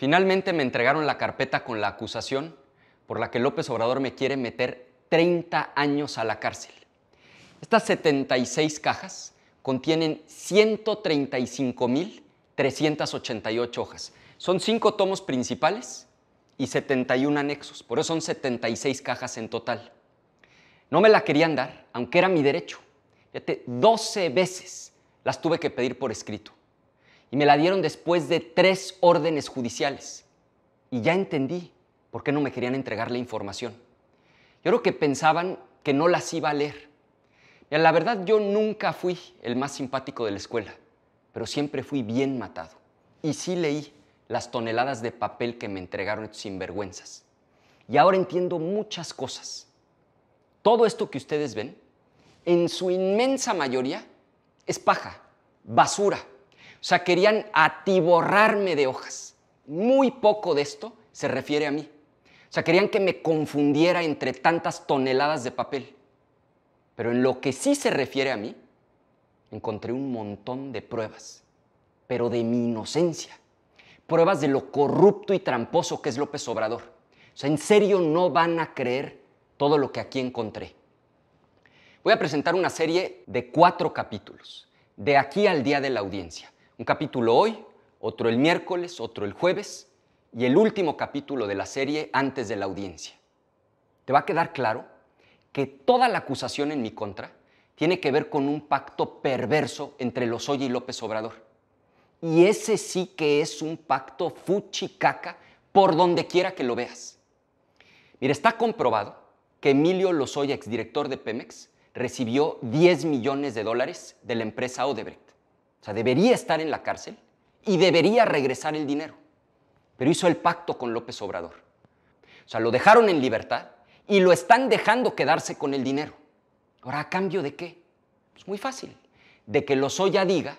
Finalmente me entregaron la carpeta con la acusación por la que López Obrador me quiere meter 30 años a la cárcel. Estas 76 cajas contienen 135.388 hojas. Son cinco tomos principales y 71 anexos, por eso son 76 cajas en total. No me la querían dar, aunque era mi derecho. Fíjate, 12 veces las tuve que pedir por escrito y me la dieron después de tres órdenes judiciales. Y ya entendí por qué no me querían entregar la información. Yo creo que pensaban que no las iba a leer. Y la verdad yo nunca fui el más simpático de la escuela, pero siempre fui bien matado. Y sí leí las toneladas de papel que me entregaron estos sinvergüenzas. Y ahora entiendo muchas cosas. Todo esto que ustedes ven, en su inmensa mayoría, es paja, basura, o sea, querían atiborrarme de hojas. Muy poco de esto se refiere a mí. O sea, querían que me confundiera entre tantas toneladas de papel. Pero en lo que sí se refiere a mí, encontré un montón de pruebas, pero de mi inocencia. Pruebas de lo corrupto y tramposo que es López Obrador. O sea, en serio no van a creer todo lo que aquí encontré. Voy a presentar una serie de cuatro capítulos, de aquí al día de la audiencia. Un capítulo hoy, otro el miércoles, otro el jueves y el último capítulo de la serie antes de la audiencia. Te va a quedar claro que toda la acusación en mi contra tiene que ver con un pacto perverso entre Lozoya y López Obrador. Y ese sí que es un pacto fuchicaca por donde quiera que lo veas. Mira, está comprobado que Emilio Lozoya, exdirector de Pemex, recibió 10 millones de dólares de la empresa Odebrecht. O sea, debería estar en la cárcel y debería regresar el dinero. Pero hizo el pacto con López Obrador. O sea, lo dejaron en libertad y lo están dejando quedarse con el dinero. Ahora, ¿a cambio de qué? Es pues muy fácil. De que Lozoya diga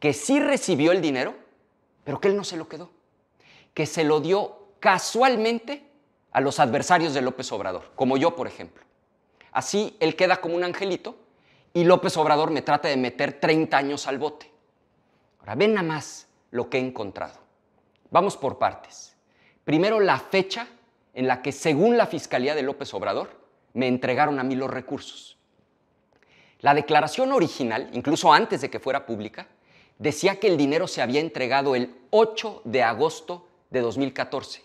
que sí recibió el dinero, pero que él no se lo quedó. Que se lo dio casualmente a los adversarios de López Obrador, como yo, por ejemplo. Así él queda como un angelito y López Obrador me trata de meter 30 años al bote. Ahora ven nada más lo que he encontrado. Vamos por partes. Primero la fecha en la que, según la Fiscalía de López Obrador, me entregaron a mí los recursos. La declaración original, incluso antes de que fuera pública, decía que el dinero se había entregado el 8 de agosto de 2014.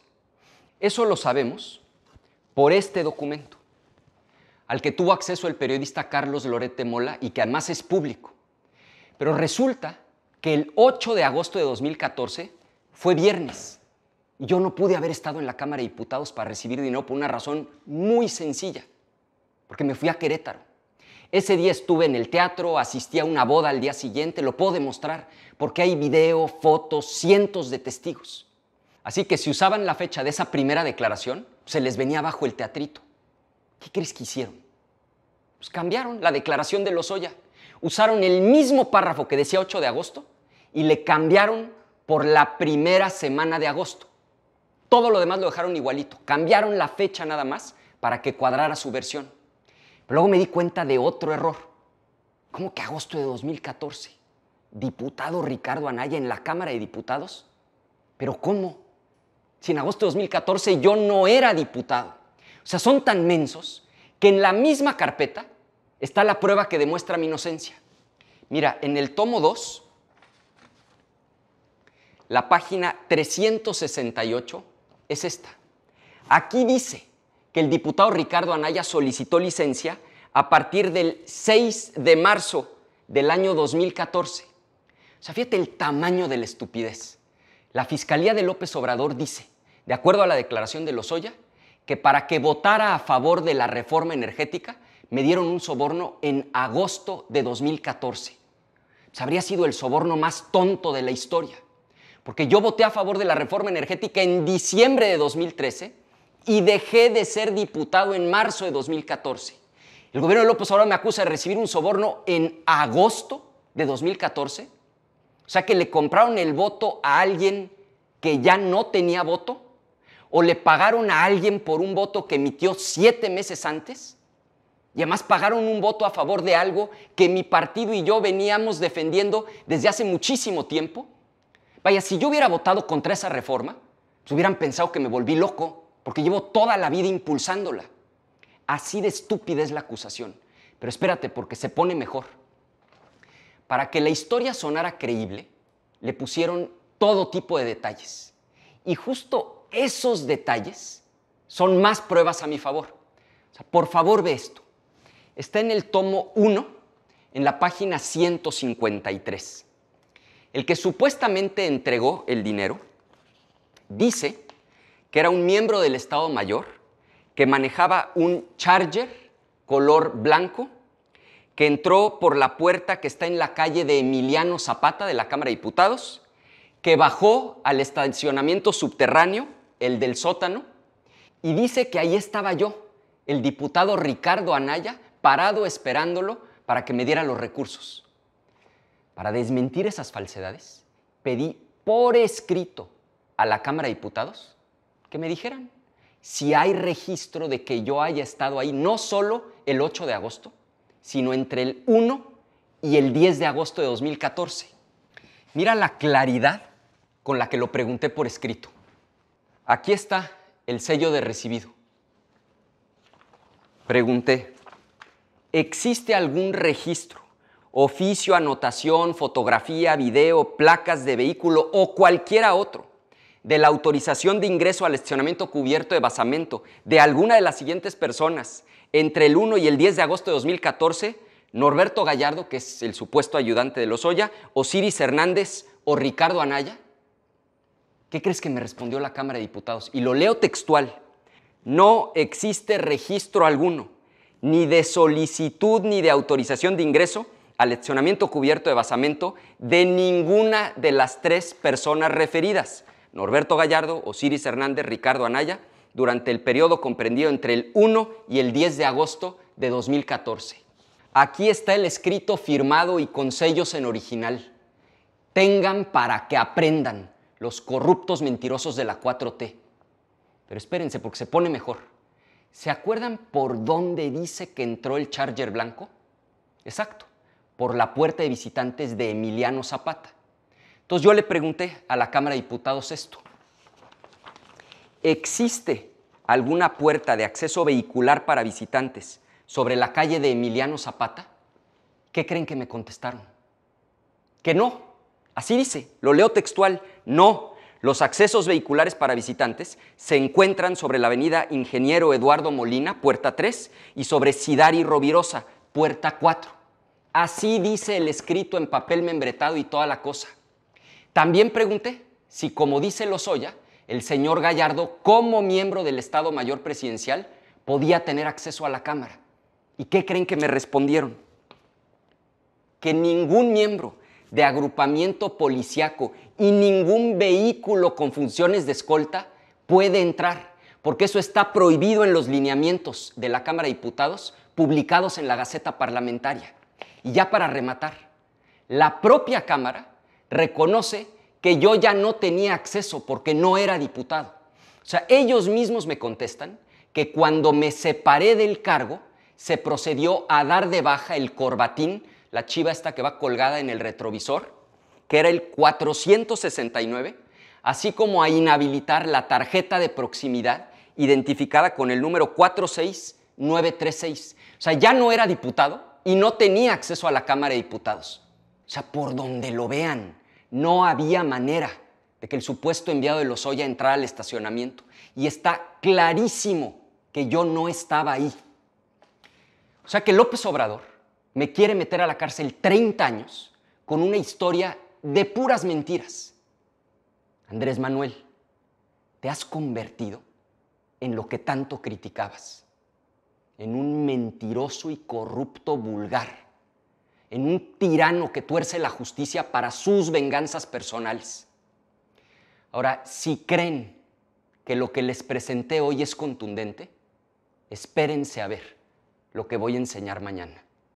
Eso lo sabemos por este documento al que tuvo acceso el periodista Carlos Lorete Mola y que además es público. Pero resulta que el 8 de agosto de 2014 fue viernes. Y yo no pude haber estado en la Cámara de Diputados para recibir dinero por una razón muy sencilla, porque me fui a Querétaro. Ese día estuve en el teatro, asistí a una boda al día siguiente, lo puedo demostrar, porque hay video, fotos, cientos de testigos. Así que si usaban la fecha de esa primera declaración, se les venía abajo el teatrito. ¿Qué crees que hicieron? Pues cambiaron la declaración de Lozoya. Usaron el mismo párrafo que decía 8 de agosto y le cambiaron por la primera semana de agosto. Todo lo demás lo dejaron igualito. Cambiaron la fecha nada más para que cuadrara su versión. Pero luego me di cuenta de otro error. ¿Cómo que agosto de 2014? Diputado Ricardo Anaya en la Cámara de Diputados. ¿Pero cómo? Si en agosto de 2014 yo no era diputado. O sea, son tan mensos que en la misma carpeta está la prueba que demuestra mi inocencia. Mira, en el tomo 2, la página 368 es esta. Aquí dice que el diputado Ricardo Anaya solicitó licencia a partir del 6 de marzo del año 2014. O sea, fíjate el tamaño de la estupidez. La Fiscalía de López Obrador dice, de acuerdo a la declaración de Lozoya, que para que votara a favor de la reforma energética me dieron un soborno en agosto de 2014. Pues habría sido el soborno más tonto de la historia, porque yo voté a favor de la reforma energética en diciembre de 2013 y dejé de ser diputado en marzo de 2014. El gobierno de López ahora me acusa de recibir un soborno en agosto de 2014, o sea que le compraron el voto a alguien que ya no tenía voto o le pagaron a alguien por un voto que emitió siete meses antes? Y además pagaron un voto a favor de algo que mi partido y yo veníamos defendiendo desde hace muchísimo tiempo. Vaya, si yo hubiera votado contra esa reforma, se pues hubieran pensado que me volví loco, porque llevo toda la vida impulsándola. Así de estúpida es la acusación. Pero espérate, porque se pone mejor. Para que la historia sonara creíble, le pusieron todo tipo de detalles. Y justo esos detalles son más pruebas a mi favor. por favor ve esto. Está en el tomo 1, en la página 153. El que supuestamente entregó el dinero dice que era un miembro del Estado Mayor que manejaba un charger color blanco que entró por la puerta que está en la calle de Emiliano Zapata de la Cámara de Diputados, que bajó al estacionamiento subterráneo el del sótano, y dice que ahí estaba yo, el diputado Ricardo Anaya, parado esperándolo para que me diera los recursos. Para desmentir esas falsedades, pedí por escrito a la Cámara de Diputados que me dijeran si hay registro de que yo haya estado ahí no solo el 8 de agosto, sino entre el 1 y el 10 de agosto de 2014. Mira la claridad con la que lo pregunté por escrito. Aquí está el sello de recibido. Pregunté, ¿existe algún registro, oficio, anotación, fotografía, video, placas de vehículo o cualquiera otro de la autorización de ingreso al estacionamiento cubierto de basamento de alguna de las siguientes personas entre el 1 y el 10 de agosto de 2014, Norberto Gallardo, que es el supuesto ayudante de Lozoya, Osiris Hernández o Ricardo Anaya? ¿Qué crees que me respondió la Cámara de Diputados? Y lo leo textual. No existe registro alguno, ni de solicitud ni de autorización de ingreso al accionamiento cubierto de basamento de ninguna de las tres personas referidas, Norberto Gallardo, Osiris Hernández, Ricardo Anaya, durante el periodo comprendido entre el 1 y el 10 de agosto de 2014. Aquí está el escrito firmado y con sellos en original. Tengan para que aprendan los corruptos mentirosos de la 4T. Pero espérense porque se pone mejor. ¿Se acuerdan por dónde dice que entró el Charger blanco? Exacto, por la puerta de visitantes de Emiliano Zapata. Entonces yo le pregunté a la Cámara de Diputados esto. ¿Existe alguna puerta de acceso vehicular para visitantes sobre la calle de Emiliano Zapata? ¿Qué creen que me contestaron? Que no. Así dice, lo leo textual. No, los accesos vehiculares para visitantes se encuentran sobre la avenida Ingeniero Eduardo Molina, puerta 3, y sobre Sidari Rovirosa, puerta 4. Así dice el escrito en papel membretado y toda la cosa. También pregunté si, como dice Lozoya, el señor Gallardo, como miembro del Estado Mayor Presidencial, podía tener acceso a la Cámara. ¿Y qué creen que me respondieron? Que ningún miembro de agrupamiento policiaco y ningún vehículo con funciones de escolta puede entrar, porque eso está prohibido en los lineamientos de la Cámara de Diputados publicados en la Gaceta Parlamentaria. Y ya para rematar, la propia Cámara reconoce que yo ya no tenía acceso porque no era diputado. O sea, ellos mismos me contestan que cuando me separé del cargo, se procedió a dar de baja el corbatín la chiva esta que va colgada en el retrovisor, que era el 469, así como a inhabilitar la tarjeta de proximidad identificada con el número 46936. O sea, ya no era diputado y no tenía acceso a la Cámara de Diputados. O sea, por donde lo vean, no había manera de que el supuesto enviado de los Lozoya entrara al estacionamiento. Y está clarísimo que yo no estaba ahí. O sea que López Obrador me quiere meter a la cárcel 30 años con una historia de puras mentiras. Andrés Manuel, te has convertido en lo que tanto criticabas, en un mentiroso y corrupto vulgar, en un tirano que tuerce la justicia para sus venganzas personales. Ahora, si creen que lo que les presenté hoy es contundente, espérense a ver lo que voy a enseñar mañana.